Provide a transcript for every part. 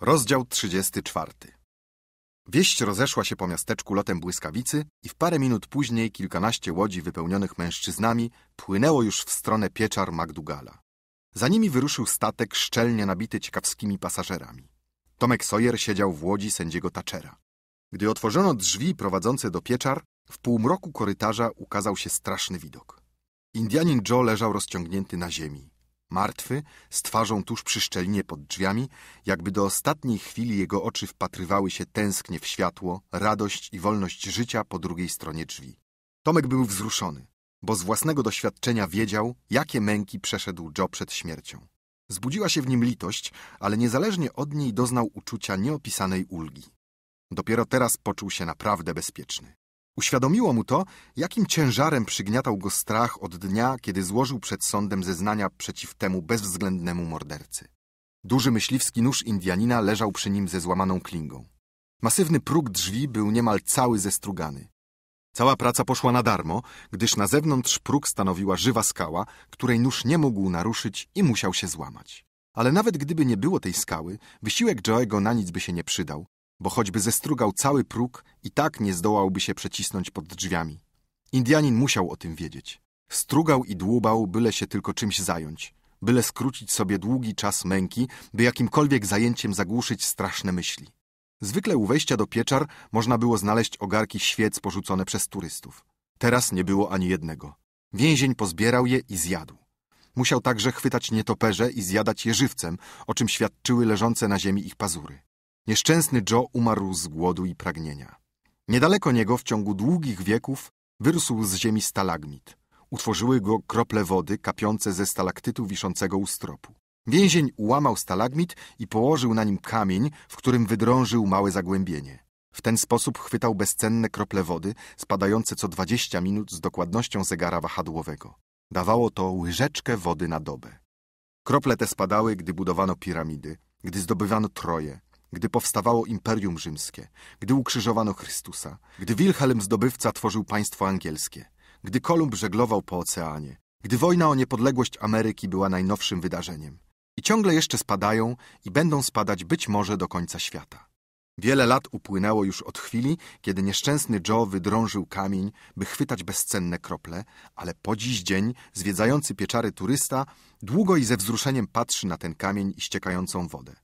Rozdział 34 Wieść rozeszła się po miasteczku lotem błyskawicy i w parę minut później kilkanaście łodzi wypełnionych mężczyznami płynęło już w stronę pieczar Magdugala. Za nimi wyruszył statek szczelnie nabity ciekawskimi pasażerami. Tomek Sawyer siedział w łodzi sędziego Taczera. Gdy otworzono drzwi prowadzące do pieczar, w półmroku korytarza ukazał się straszny widok. Indianin Joe leżał rozciągnięty na ziemi. Martwy, z twarzą tuż przy szczelinie pod drzwiami, jakby do ostatniej chwili jego oczy wpatrywały się tęsknie w światło, radość i wolność życia po drugiej stronie drzwi. Tomek był wzruszony, bo z własnego doświadczenia wiedział, jakie męki przeszedł Joe przed śmiercią. Zbudziła się w nim litość, ale niezależnie od niej doznał uczucia nieopisanej ulgi. Dopiero teraz poczuł się naprawdę bezpieczny. Uświadomiło mu to, jakim ciężarem przygniatał go strach od dnia, kiedy złożył przed sądem zeznania przeciw temu bezwzględnemu mordercy. Duży myśliwski nóż Indianina leżał przy nim ze złamaną klingą. Masywny próg drzwi był niemal cały zestrugany. Cała praca poszła na darmo, gdyż na zewnątrz próg stanowiła żywa skała, której nóż nie mógł naruszyć i musiał się złamać. Ale nawet gdyby nie było tej skały, wysiłek Joego na nic by się nie przydał, bo choćby zestrugał cały próg, i tak nie zdołałby się przecisnąć pod drzwiami. Indianin musiał o tym wiedzieć. Strugał i dłubał, byle się tylko czymś zająć, byle skrócić sobie długi czas męki, by jakimkolwiek zajęciem zagłuszyć straszne myśli. Zwykle u wejścia do pieczar można było znaleźć ogarki świec porzucone przez turystów. Teraz nie było ani jednego. Więzień pozbierał je i zjadł. Musiał także chwytać nietoperze i zjadać je żywcem, o czym świadczyły leżące na ziemi ich pazury. Nieszczęsny Joe umarł z głodu i pragnienia. Niedaleko niego w ciągu długich wieków wyrósł z ziemi stalagmit. Utworzyły go krople wody kapiące ze stalaktytu wiszącego u stropu. Więzień ułamał stalagmit i położył na nim kamień, w którym wydrążył małe zagłębienie. W ten sposób chwytał bezcenne krople wody, spadające co 20 minut z dokładnością zegara wahadłowego. Dawało to łyżeczkę wody na dobę. Krople te spadały, gdy budowano piramidy, gdy zdobywano troje, gdy powstawało Imperium Rzymskie, gdy ukrzyżowano Chrystusa, gdy Wilhelm Zdobywca tworzył państwo angielskie, gdy Kolumb żeglował po oceanie, gdy wojna o niepodległość Ameryki była najnowszym wydarzeniem. I ciągle jeszcze spadają i będą spadać być może do końca świata. Wiele lat upłynęło już od chwili, kiedy nieszczęsny Joe wydrążył kamień, by chwytać bezcenne krople, ale po dziś dzień zwiedzający pieczary turysta długo i ze wzruszeniem patrzy na ten kamień i ściekającą wodę.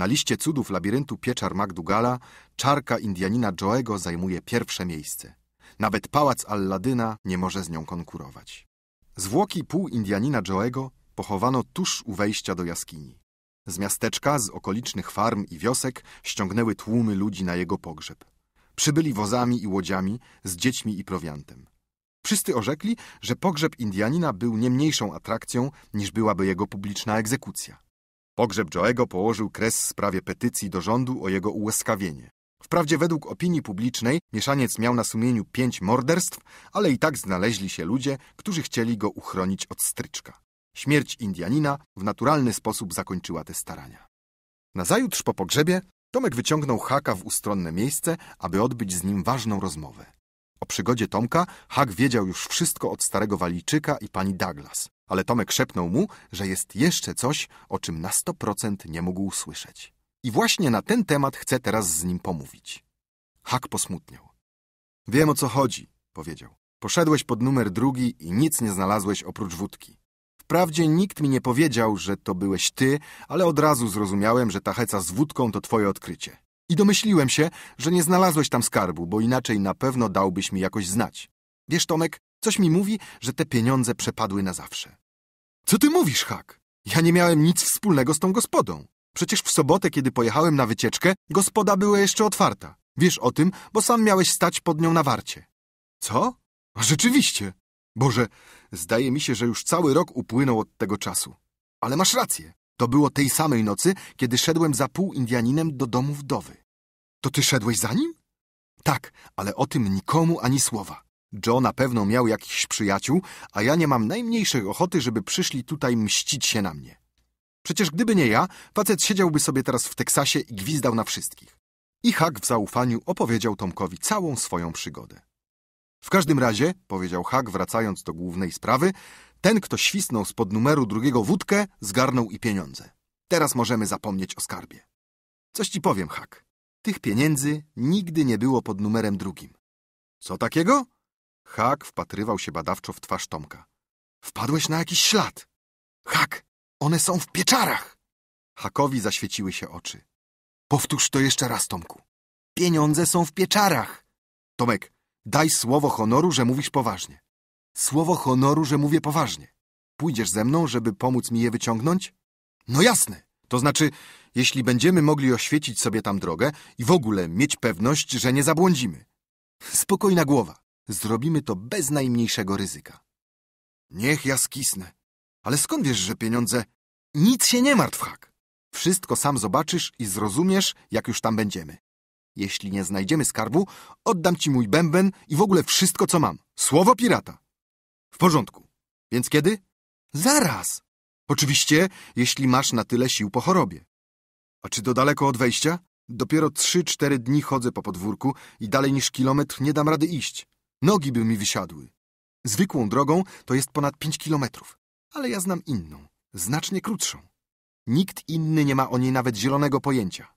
Na liście cudów labiryntu pieczar Magdugala czarka Indianina Joego zajmuje pierwsze miejsce. Nawet pałac Alladyna nie może z nią konkurować. Zwłoki pół Indianina Joego pochowano tuż u wejścia do jaskini. Z miasteczka, z okolicznych farm i wiosek ściągnęły tłumy ludzi na jego pogrzeb. Przybyli wozami i łodziami, z dziećmi i prowiantem. Wszyscy orzekli, że pogrzeb Indianina był nie mniejszą atrakcją niż byłaby jego publiczna egzekucja. Pogrzeb Joego położył kres sprawie petycji do rządu o jego ułaskawienie. Wprawdzie według opinii publicznej mieszaniec miał na sumieniu pięć morderstw, ale i tak znaleźli się ludzie, którzy chcieli go uchronić od stryczka. Śmierć Indianina w naturalny sposób zakończyła te starania. Nazajutrz po pogrzebie Tomek wyciągnął Haka w ustronne miejsce, aby odbyć z nim ważną rozmowę. O przygodzie Tomka Hak wiedział już wszystko od starego Walijczyka i pani Douglas ale Tomek szepnął mu, że jest jeszcze coś, o czym na 100% nie mógł słyszeć. I właśnie na ten temat chcę teraz z nim pomówić. Hak posmutniał. Wiem o co chodzi, powiedział. Poszedłeś pod numer drugi i nic nie znalazłeś oprócz wódki. Wprawdzie nikt mi nie powiedział, że to byłeś ty, ale od razu zrozumiałem, że ta heca z wódką to twoje odkrycie. I domyśliłem się, że nie znalazłeś tam skarbu, bo inaczej na pewno dałbyś mi jakoś znać. Wiesz, Tomek, coś mi mówi, że te pieniądze przepadły na zawsze. Co ty mówisz, Hak? Ja nie miałem nic wspólnego z tą gospodą. Przecież w sobotę, kiedy pojechałem na wycieczkę, gospoda była jeszcze otwarta. Wiesz o tym, bo sam miałeś stać pod nią na warcie. Co? Rzeczywiście. Boże, zdaje mi się, że już cały rok upłynął od tego czasu. Ale masz rację. To było tej samej nocy, kiedy szedłem za pół Indianinem do domu wdowy. To ty szedłeś za nim? Tak, ale o tym nikomu ani słowa. Joe na pewno miał jakichś przyjaciół, a ja nie mam najmniejszej ochoty, żeby przyszli tutaj mścić się na mnie. Przecież gdyby nie ja, facet siedziałby sobie teraz w Teksasie i gwizdał na wszystkich. I Huck w zaufaniu opowiedział Tomkowi całą swoją przygodę. W każdym razie, powiedział Huck wracając do głównej sprawy, ten, kto świsnął spod numeru drugiego wódkę, zgarnął i pieniądze. Teraz możemy zapomnieć o skarbie. Coś ci powiem, Huck. Tych pieniędzy nigdy nie było pod numerem drugim. Co takiego? Hak wpatrywał się badawczo w twarz Tomka. Wpadłeś na jakiś ślad. Hak, one są w pieczarach. Hakowi zaświeciły się oczy. Powtórz to jeszcze raz, Tomku. Pieniądze są w pieczarach. Tomek, daj słowo honoru, że mówisz poważnie. Słowo honoru, że mówię poważnie. Pójdziesz ze mną, żeby pomóc mi je wyciągnąć? No jasne. To znaczy, jeśli będziemy mogli oświecić sobie tam drogę i w ogóle mieć pewność, że nie zabłądzimy. Spokojna głowa. Zrobimy to bez najmniejszego ryzyka. Niech ja skisnę. Ale skąd wiesz, że pieniądze... Nic się nie martw, Hak. Wszystko sam zobaczysz i zrozumiesz, jak już tam będziemy. Jeśli nie znajdziemy skarbu, oddam ci mój bęben i w ogóle wszystko, co mam. Słowo pirata. W porządku. Więc kiedy? Zaraz. Oczywiście, jeśli masz na tyle sił po chorobie. A czy to daleko od wejścia? Dopiero trzy, cztery dni chodzę po podwórku i dalej niż kilometr nie dam rady iść. Nogi by mi wysiadły. Zwykłą drogą to jest ponad pięć kilometrów, ale ja znam inną, znacznie krótszą. Nikt inny nie ma o niej nawet zielonego pojęcia.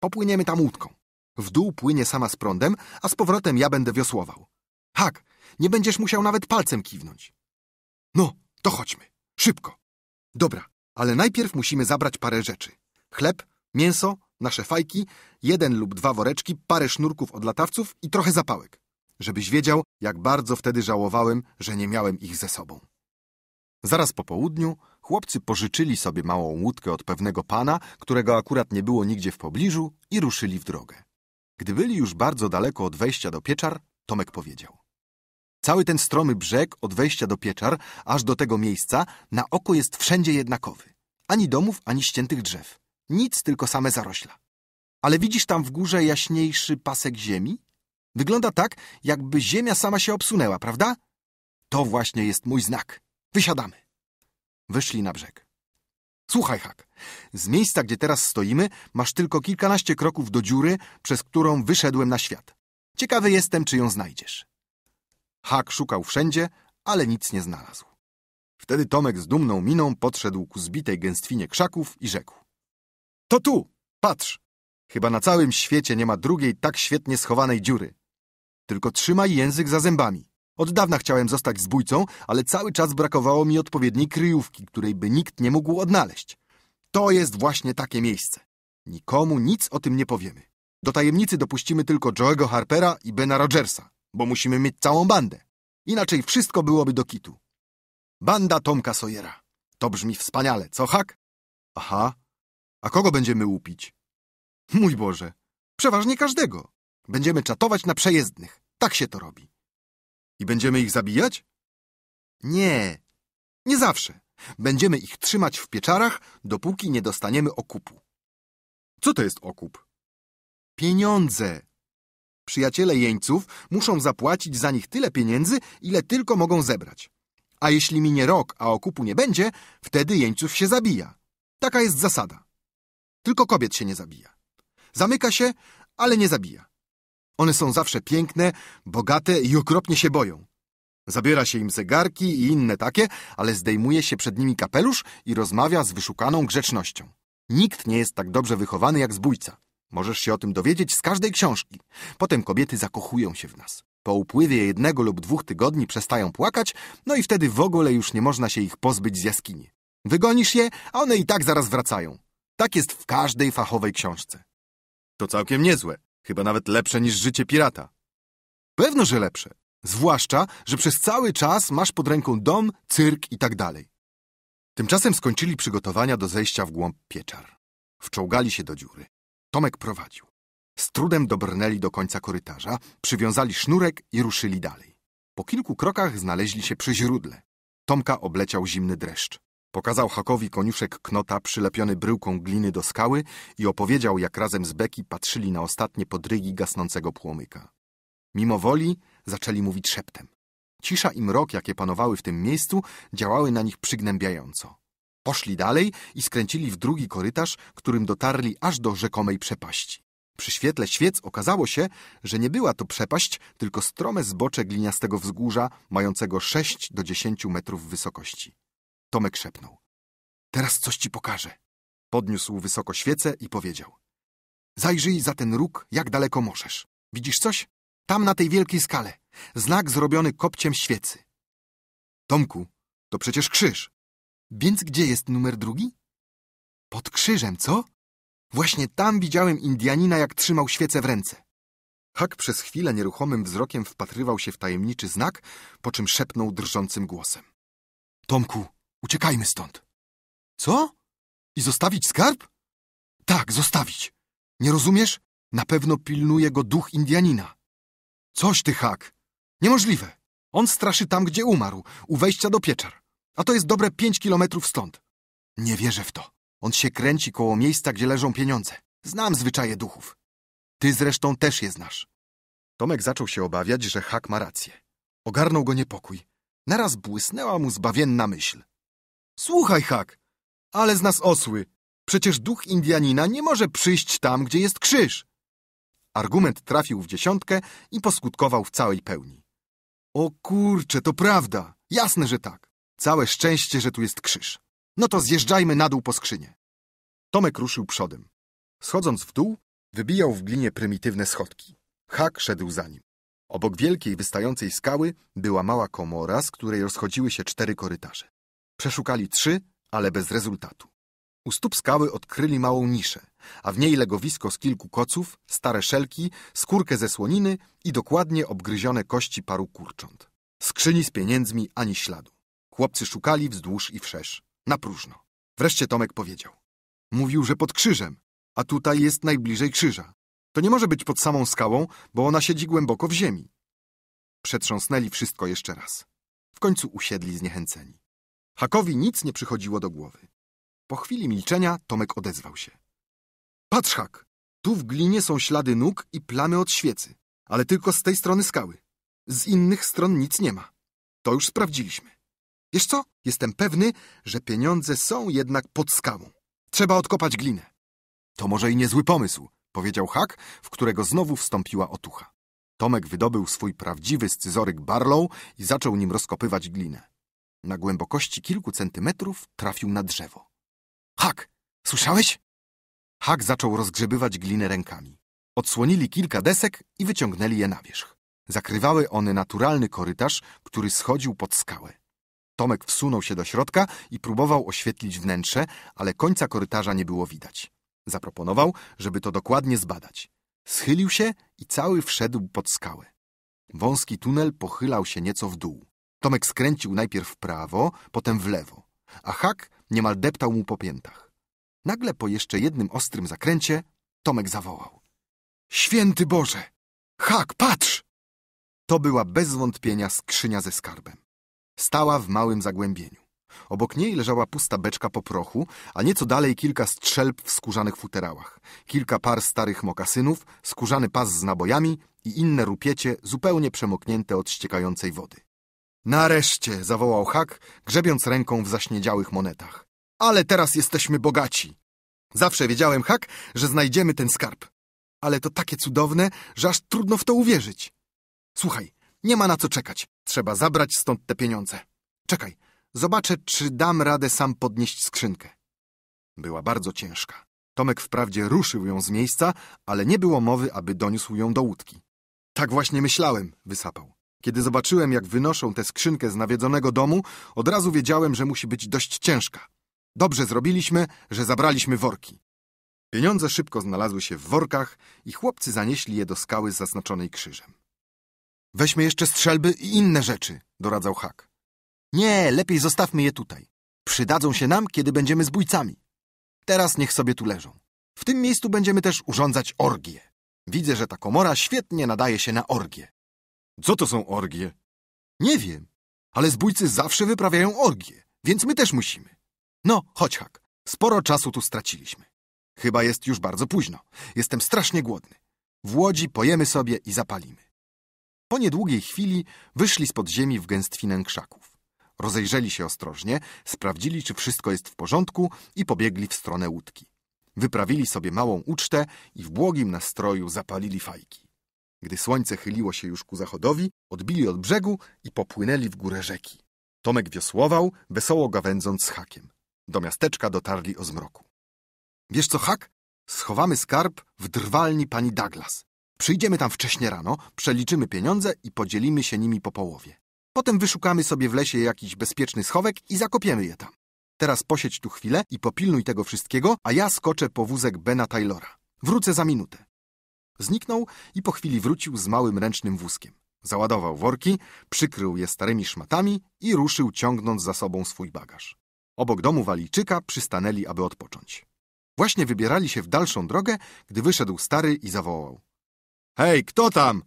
Popłyniemy tam łódką. W dół płynie sama z prądem, a z powrotem ja będę wiosłował. Hak, nie będziesz musiał nawet palcem kiwnąć. No, to chodźmy. Szybko. Dobra, ale najpierw musimy zabrać parę rzeczy. Chleb, mięso, nasze fajki, jeden lub dwa woreczki, parę sznurków od latawców i trochę zapałek żebyś wiedział, jak bardzo wtedy żałowałem, że nie miałem ich ze sobą. Zaraz po południu chłopcy pożyczyli sobie małą łódkę od pewnego pana, którego akurat nie było nigdzie w pobliżu i ruszyli w drogę. Gdy byli już bardzo daleko od wejścia do pieczar, Tomek powiedział. Cały ten stromy brzeg od wejścia do pieczar aż do tego miejsca na oko jest wszędzie jednakowy. Ani domów, ani ściętych drzew. Nic, tylko same zarośla. Ale widzisz tam w górze jaśniejszy pasek ziemi? Wygląda tak, jakby ziemia sama się obsunęła, prawda? To właśnie jest mój znak. Wysiadamy. Wyszli na brzeg. Słuchaj, Hak. Z miejsca, gdzie teraz stoimy, masz tylko kilkanaście kroków do dziury, przez którą wyszedłem na świat. Ciekawy jestem, czy ją znajdziesz. Hak szukał wszędzie, ale nic nie znalazł. Wtedy Tomek z dumną miną podszedł ku zbitej gęstwinie krzaków i rzekł. To tu! Patrz! Chyba na całym świecie nie ma drugiej tak świetnie schowanej dziury. Tylko trzymaj język za zębami. Od dawna chciałem zostać zbójcą, ale cały czas brakowało mi odpowiedniej kryjówki, której by nikt nie mógł odnaleźć. To jest właśnie takie miejsce. Nikomu nic o tym nie powiemy. Do tajemnicy dopuścimy tylko Joe'ego Harpera i Bena Rogersa, bo musimy mieć całą bandę. Inaczej wszystko byłoby do kitu. Banda Tomka Sojera. To brzmi wspaniale, co hak? Aha. A kogo będziemy łupić? Mój Boże, przeważnie każdego. Będziemy czatować na przejezdnych. Tak się to robi. I będziemy ich zabijać? Nie, nie zawsze. Będziemy ich trzymać w pieczarach, dopóki nie dostaniemy okupu. Co to jest okup? Pieniądze. Przyjaciele jeńców muszą zapłacić za nich tyle pieniędzy, ile tylko mogą zebrać. A jeśli minie rok, a okupu nie będzie, wtedy jeńców się zabija. Taka jest zasada. Tylko kobiet się nie zabija. Zamyka się, ale nie zabija. One są zawsze piękne, bogate i okropnie się boją. Zabiera się im zegarki i inne takie, ale zdejmuje się przed nimi kapelusz i rozmawia z wyszukaną grzecznością. Nikt nie jest tak dobrze wychowany jak zbójca. Możesz się o tym dowiedzieć z każdej książki. Potem kobiety zakochują się w nas. Po upływie jednego lub dwóch tygodni przestają płakać, no i wtedy w ogóle już nie można się ich pozbyć z jaskini. Wygonisz je, a one i tak zaraz wracają. Tak jest w każdej fachowej książce. To całkiem niezłe. Chyba nawet lepsze niż życie pirata. Pewno, że lepsze. Zwłaszcza, że przez cały czas masz pod ręką dom, cyrk i tak dalej. Tymczasem skończyli przygotowania do zejścia w głąb pieczar. Wczołgali się do dziury. Tomek prowadził. Z trudem dobrnęli do końca korytarza, przywiązali sznurek i ruszyli dalej. Po kilku krokach znaleźli się przy źródle. Tomka obleciał zimny dreszcz. Pokazał Hakowi koniuszek knota przylepiony bryłką gliny do skały i opowiedział, jak razem z Beki patrzyli na ostatnie podrygi gasnącego płomyka. Mimo woli zaczęli mówić szeptem. Cisza i mrok, jakie panowały w tym miejscu, działały na nich przygnębiająco. Poszli dalej i skręcili w drugi korytarz, którym dotarli aż do rzekomej przepaści. Przy świetle świec okazało się, że nie była to przepaść, tylko strome zbocze gliniastego wzgórza, mającego 6 do 10 metrów wysokości. Tomek szepnął. Teraz coś ci pokażę. Podniósł wysoko świecę i powiedział. Zajrzyj za ten róg, jak daleko możesz. Widzisz coś? Tam na tej wielkiej skale. Znak zrobiony kopciem świecy. Tomku, to przecież krzyż. Więc gdzie jest numer drugi? Pod krzyżem, co? Właśnie tam widziałem Indianina, jak trzymał świecę w ręce. Hak przez chwilę nieruchomym wzrokiem wpatrywał się w tajemniczy znak, po czym szepnął drżącym głosem. Tomku, Uciekajmy stąd. Co? I zostawić skarb? Tak, zostawić. Nie rozumiesz? Na pewno pilnuje go duch Indianina. Coś ty, hak. Niemożliwe. On straszy tam, gdzie umarł, u wejścia do pieczar. A to jest dobre pięć kilometrów stąd. Nie wierzę w to. On się kręci koło miejsca, gdzie leżą pieniądze. Znam zwyczaje duchów. Ty zresztą też je znasz. Tomek zaczął się obawiać, że Hak ma rację. Ogarnął go niepokój. Naraz błysnęła mu zbawienna myśl. Słuchaj, Hak, ale z nas osły. Przecież duch Indianina nie może przyjść tam, gdzie jest krzyż. Argument trafił w dziesiątkę i poskutkował w całej pełni. O kurcze, to prawda. Jasne, że tak. Całe szczęście, że tu jest krzyż. No to zjeżdżajmy na dół po skrzynie. Tomek ruszył przodem. Schodząc w dół, wybijał w glinie prymitywne schodki. Hak szedł za nim. Obok wielkiej, wystającej skały była mała komora, z której rozchodziły się cztery korytarze. Przeszukali trzy, ale bez rezultatu. U stóp skały odkryli małą niszę, a w niej legowisko z kilku koców, stare szelki, skórkę ze słoniny i dokładnie obgryzione kości paru kurcząt. Skrzyni z pieniędzmi ani śladu. Chłopcy szukali wzdłuż i wszerz. Na próżno. Wreszcie Tomek powiedział. Mówił, że pod krzyżem, a tutaj jest najbliżej krzyża. To nie może być pod samą skałą, bo ona siedzi głęboko w ziemi. Przetrząsnęli wszystko jeszcze raz. W końcu usiedli zniechęceni. Hakowi nic nie przychodziło do głowy. Po chwili milczenia Tomek odezwał się. Patrz, Hak! Tu w glinie są ślady nóg i plamy od świecy, ale tylko z tej strony skały. Z innych stron nic nie ma. To już sprawdziliśmy. Wiesz co? Jestem pewny, że pieniądze są jednak pod skałą. Trzeba odkopać glinę. To może i niezły pomysł, powiedział Hak, w którego znowu wstąpiła otucha. Tomek wydobył swój prawdziwy scyzoryk Barlow i zaczął nim rozkopywać glinę. Na głębokości kilku centymetrów trafił na drzewo. Hak! Słyszałeś? Hak zaczął rozgrzebywać glinę rękami. Odsłonili kilka desek i wyciągnęli je na wierzch. Zakrywały one naturalny korytarz, który schodził pod skałę. Tomek wsunął się do środka i próbował oświetlić wnętrze, ale końca korytarza nie było widać. Zaproponował, żeby to dokładnie zbadać. Schylił się i cały wszedł pod skałę. Wąski tunel pochylał się nieco w dół. Tomek skręcił najpierw w prawo, potem w lewo, a hak niemal deptał mu po piętach. Nagle po jeszcze jednym ostrym zakręcie Tomek zawołał. Święty Boże! Hak, patrz! To była bez wątpienia skrzynia ze skarbem. Stała w małym zagłębieniu. Obok niej leżała pusta beczka po prochu, a nieco dalej kilka strzelb w skórzanych futerałach, kilka par starych mokasynów, skórzany pas z nabojami i inne rupiecie zupełnie przemoknięte od ściekającej wody. Nareszcie, zawołał Hak, grzebiąc ręką w zaśniedziałych monetach. Ale teraz jesteśmy bogaci. Zawsze wiedziałem, Hak, że znajdziemy ten skarb. Ale to takie cudowne, że aż trudno w to uwierzyć. Słuchaj, nie ma na co czekać. Trzeba zabrać stąd te pieniądze. Czekaj, zobaczę, czy dam radę sam podnieść skrzynkę. Była bardzo ciężka. Tomek wprawdzie ruszył ją z miejsca, ale nie było mowy, aby doniósł ją do łódki. Tak właśnie myślałem, wysapał. Kiedy zobaczyłem, jak wynoszą tę skrzynkę z nawiedzonego domu, od razu wiedziałem, że musi być dość ciężka. Dobrze zrobiliśmy, że zabraliśmy worki. Pieniądze szybko znalazły się w workach i chłopcy zanieśli je do skały zaznaczonej krzyżem. Weźmy jeszcze strzelby i inne rzeczy, doradzał Hak. Nie, lepiej zostawmy je tutaj. Przydadzą się nam, kiedy będziemy zbójcami. Teraz niech sobie tu leżą. W tym miejscu będziemy też urządzać orgie. Widzę, że ta komora świetnie nadaje się na orgie. Co to są orgie? Nie wiem, ale zbójcy zawsze wyprawiają orgie, więc my też musimy. No, chodź, Hak. Sporo czasu tu straciliśmy. Chyba jest już bardzo późno. Jestem strasznie głodny. W łodzi pojemy sobie i zapalimy. Po niedługiej chwili wyszli spod ziemi w gęstwinę krzaków. Rozejrzeli się ostrożnie, sprawdzili, czy wszystko jest w porządku i pobiegli w stronę łódki. Wyprawili sobie małą ucztę i w błogim nastroju zapalili fajki. Gdy słońce chyliło się już ku zachodowi, odbili od brzegu i popłynęli w górę rzeki. Tomek wiosłował, wesoło gawędząc z hakiem. Do miasteczka dotarli o zmroku. Wiesz co, hak? Schowamy skarb w drwalni pani Douglas. Przyjdziemy tam wcześnie rano, przeliczymy pieniądze i podzielimy się nimi po połowie. Potem wyszukamy sobie w lesie jakiś bezpieczny schowek i zakopiemy je tam. Teraz posiedź tu chwilę i popilnuj tego wszystkiego, a ja skoczę po wózek Bena Taylora. Wrócę za minutę. Zniknął i po chwili wrócił z małym ręcznym wózkiem. Załadował worki, przykrył je starymi szmatami i ruszył ciągnąc za sobą swój bagaż. Obok domu Walijczyka przystanęli, aby odpocząć. Właśnie wybierali się w dalszą drogę, gdy wyszedł stary i zawołał. Hej, kto tam?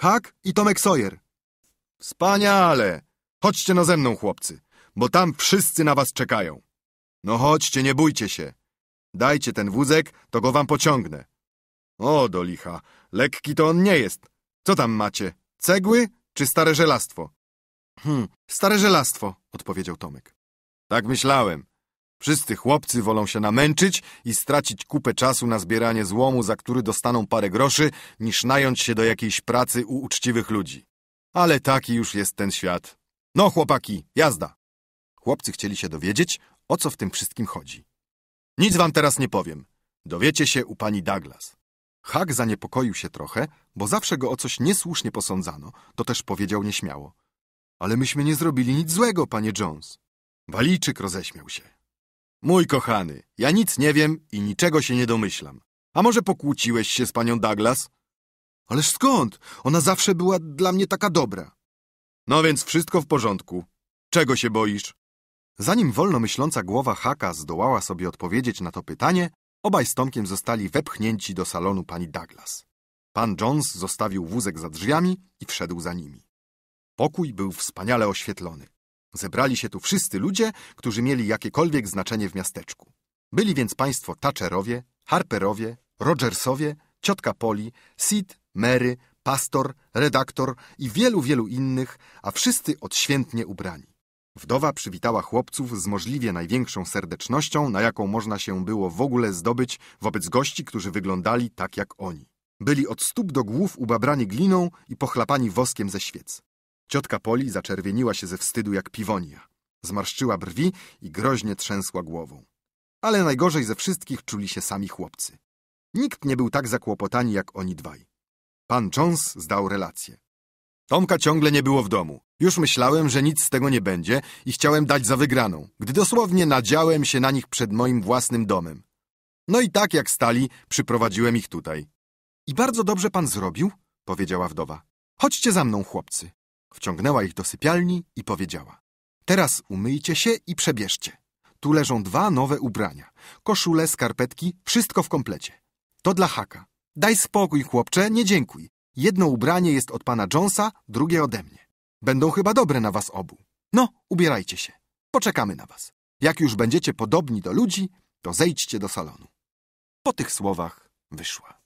Hak i Tomek Sojer. Wspaniale! Chodźcie no ze mną, chłopcy, bo tam wszyscy na was czekają. No chodźcie, nie bójcie się. Dajcie ten wózek, to go wam pociągnę. O, do licha, lekki to on nie jest. Co tam macie, cegły czy stare żelastwo? Hm, stare żelastwo, odpowiedział Tomek. Tak myślałem. Wszyscy chłopcy wolą się namęczyć i stracić kupę czasu na zbieranie złomu, za który dostaną parę groszy, niż nająć się do jakiejś pracy u uczciwych ludzi. Ale taki już jest ten świat. No, chłopaki, jazda! Chłopcy chcieli się dowiedzieć, o co w tym wszystkim chodzi. Nic wam teraz nie powiem. Dowiecie się u pani Douglas. Hak zaniepokoił się trochę, bo zawsze go o coś niesłusznie posądzano. To też powiedział nieśmiało. Ale myśmy nie zrobili nic złego, panie Jones. Walijczyk roześmiał się. Mój kochany, ja nic nie wiem i niczego się nie domyślam. A może pokłóciłeś się z panią Douglas? Ależ skąd? Ona zawsze była dla mnie taka dobra. No więc wszystko w porządku. Czego się boisz? Zanim wolno myśląca głowa Haka zdołała sobie odpowiedzieć na to pytanie, Obaj z Tomkiem zostali wepchnięci do salonu pani Douglas. Pan Jones zostawił wózek za drzwiami i wszedł za nimi. Pokój był wspaniale oświetlony. Zebrali się tu wszyscy ludzie, którzy mieli jakiekolwiek znaczenie w miasteczku. Byli więc państwo Thatcherowie, Harperowie, Rogersowie, ciotka Poli, Sid, Mary, pastor, redaktor i wielu, wielu innych, a wszyscy odświętnie ubrani. Wdowa przywitała chłopców z możliwie największą serdecznością, na jaką można się było w ogóle zdobyć wobec gości, którzy wyglądali tak jak oni. Byli od stóp do głów ubabrani gliną i pochlapani woskiem ze świec. Ciotka Poli zaczerwieniła się ze wstydu jak piwonia. Zmarszczyła brwi i groźnie trzęsła głową. Ale najgorzej ze wszystkich czuli się sami chłopcy. Nikt nie był tak zakłopotani jak oni dwaj. Pan Jones zdał relację. Tomka ciągle nie było w domu. Już myślałem, że nic z tego nie będzie i chciałem dać za wygraną, gdy dosłownie nadziałem się na nich przed moim własnym domem. No i tak jak stali, przyprowadziłem ich tutaj. I bardzo dobrze pan zrobił, powiedziała wdowa. Chodźcie za mną, chłopcy. Wciągnęła ich do sypialni i powiedziała. Teraz umyjcie się i przebierzcie. Tu leżą dwa nowe ubrania. Koszule, skarpetki, wszystko w komplecie. To dla Haka. Daj spokój, chłopcze, nie dziękuj. Jedno ubranie jest od pana Jonesa, drugie ode mnie. Będą chyba dobre na was obu. No, ubierajcie się. Poczekamy na was. Jak już będziecie podobni do ludzi, to zejdźcie do salonu. Po tych słowach wyszła.